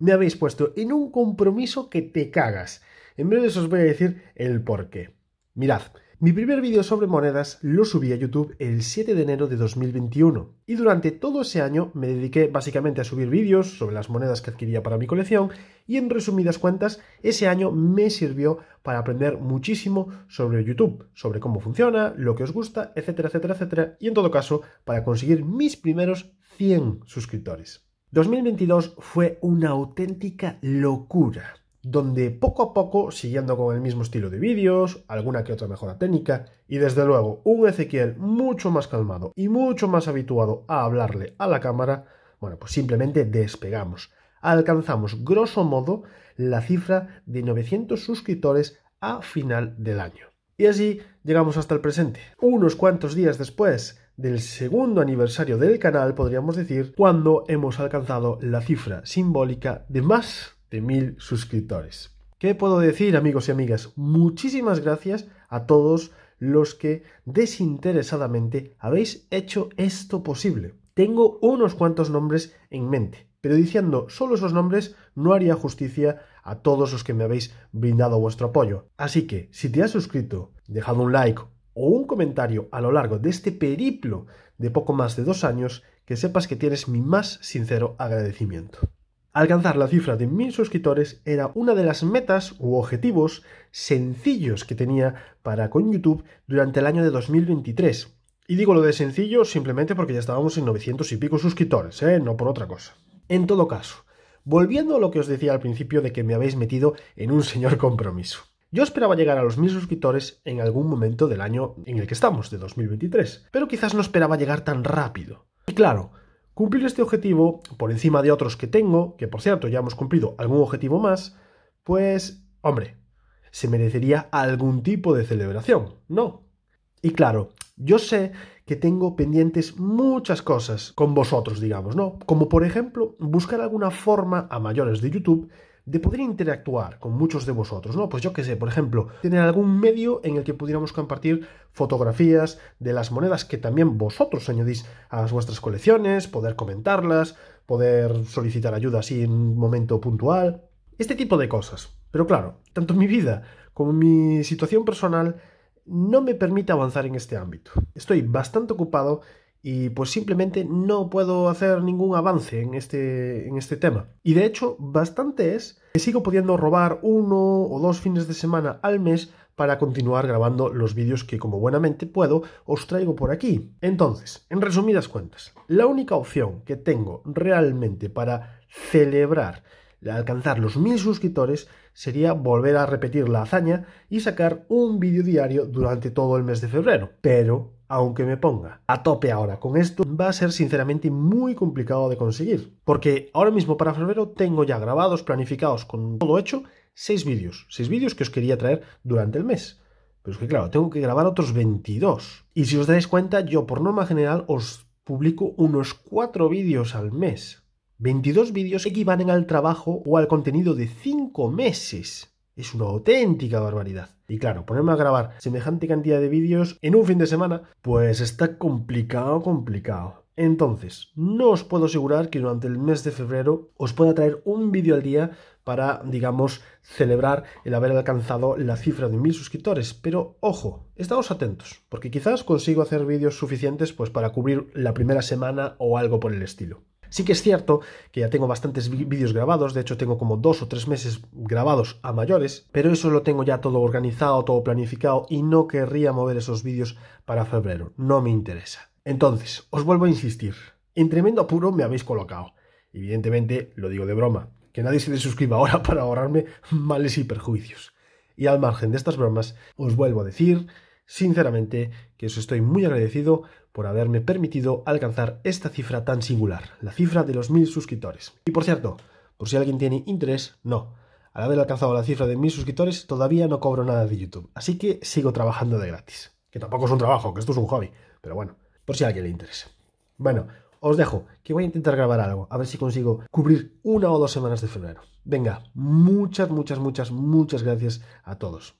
me habéis puesto en un compromiso que te cagas. En breve os voy a decir el por qué. Mirad, mi primer vídeo sobre monedas lo subí a YouTube el 7 de enero de 2021 y durante todo ese año me dediqué básicamente a subir vídeos sobre las monedas que adquiría para mi colección y en resumidas cuentas ese año me sirvió para aprender muchísimo sobre YouTube, sobre cómo funciona, lo que os gusta, etcétera, etcétera, etcétera y en todo caso para conseguir mis primeros 100 suscriptores. 2022 fue una auténtica locura, donde poco a poco, siguiendo con el mismo estilo de vídeos, alguna que otra mejora técnica, y desde luego un Ezequiel mucho más calmado y mucho más habituado a hablarle a la cámara, bueno, pues simplemente despegamos. Alcanzamos, grosso modo, la cifra de 900 suscriptores a final del año. Y así llegamos hasta el presente. Unos cuantos días después del segundo aniversario del canal, podríamos decir, cuando hemos alcanzado la cifra simbólica de más de mil suscriptores. ¿Qué puedo decir, amigos y amigas? Muchísimas gracias a todos los que desinteresadamente habéis hecho esto posible. Tengo unos cuantos nombres en mente, pero diciendo solo esos nombres no haría justicia a todos los que me habéis brindado vuestro apoyo. Así que, si te has suscrito, dejado un like o un comentario a lo largo de este periplo de poco más de dos años, que sepas que tienes mi más sincero agradecimiento. Alcanzar la cifra de mil suscriptores era una de las metas u objetivos sencillos que tenía para con YouTube durante el año de 2023. Y digo lo de sencillo simplemente porque ya estábamos en 900 y pico suscriptores, ¿eh? no por otra cosa. En todo caso, Volviendo a lo que os decía al principio de que me habéis metido en un señor compromiso. Yo esperaba llegar a los 1000 suscriptores en algún momento del año en el que estamos, de 2023, pero quizás no esperaba llegar tan rápido. Y claro, cumplir este objetivo, por encima de otros que tengo, que por cierto ya hemos cumplido algún objetivo más, pues, hombre, se merecería algún tipo de celebración, ¿no? Y claro, yo sé que tengo pendientes muchas cosas con vosotros, digamos, ¿no? Como por ejemplo buscar alguna forma a mayores de YouTube de poder interactuar con muchos de vosotros, ¿no? Pues yo qué sé, por ejemplo, tener algún medio en el que pudiéramos compartir fotografías de las monedas que también vosotros añadís a vuestras colecciones, poder comentarlas, poder solicitar ayuda así en un momento puntual, este tipo de cosas. Pero claro, tanto mi vida como mi situación personal no me permite avanzar en este ámbito. Estoy bastante ocupado y pues simplemente no puedo hacer ningún avance en este, en este tema. Y de hecho, bastante es que sigo pudiendo robar uno o dos fines de semana al mes para continuar grabando los vídeos que como buenamente puedo os traigo por aquí. Entonces, en resumidas cuentas, la única opción que tengo realmente para celebrar alcanzar los mil suscriptores sería volver a repetir la hazaña y sacar un vídeo diario durante todo el mes de febrero. Pero, aunque me ponga a tope ahora con esto, va a ser sinceramente muy complicado de conseguir. Porque ahora mismo para febrero tengo ya grabados, planificados, con todo hecho, seis vídeos. Seis vídeos que os quería traer durante el mes. Pero es que claro, tengo que grabar otros 22. Y si os dais cuenta, yo por norma general os publico unos cuatro vídeos al mes. 22 vídeos equivalen al trabajo o al contenido de 5 meses. Es una auténtica barbaridad. Y claro, ponerme a grabar semejante cantidad de vídeos en un fin de semana, pues está complicado, complicado. Entonces, no os puedo asegurar que durante el mes de febrero os pueda traer un vídeo al día para, digamos, celebrar el haber alcanzado la cifra de mil suscriptores. Pero ojo, estamos atentos, porque quizás consigo hacer vídeos suficientes pues, para cubrir la primera semana o algo por el estilo. Sí que es cierto que ya tengo bastantes vídeos grabados, de hecho tengo como dos o tres meses grabados a mayores, pero eso lo tengo ya todo organizado, todo planificado y no querría mover esos vídeos para febrero, no me interesa. Entonces, os vuelvo a insistir, en tremendo apuro me habéis colocado. Evidentemente, lo digo de broma, que nadie se desuscriba ahora para ahorrarme males y perjuicios. Y al margen de estas bromas, os vuelvo a decir Sinceramente, que os estoy muy agradecido por haberme permitido alcanzar esta cifra tan singular, la cifra de los mil suscriptores. Y por cierto, por si alguien tiene interés, no. Al haber alcanzado la cifra de mil suscriptores, todavía no cobro nada de YouTube, así que sigo trabajando de gratis. Que tampoco es un trabajo, que esto es un hobby, pero bueno, por si a alguien le interesa. Bueno, os dejo, que voy a intentar grabar algo, a ver si consigo cubrir una o dos semanas de febrero. Venga, muchas, muchas, muchas, muchas gracias a todos.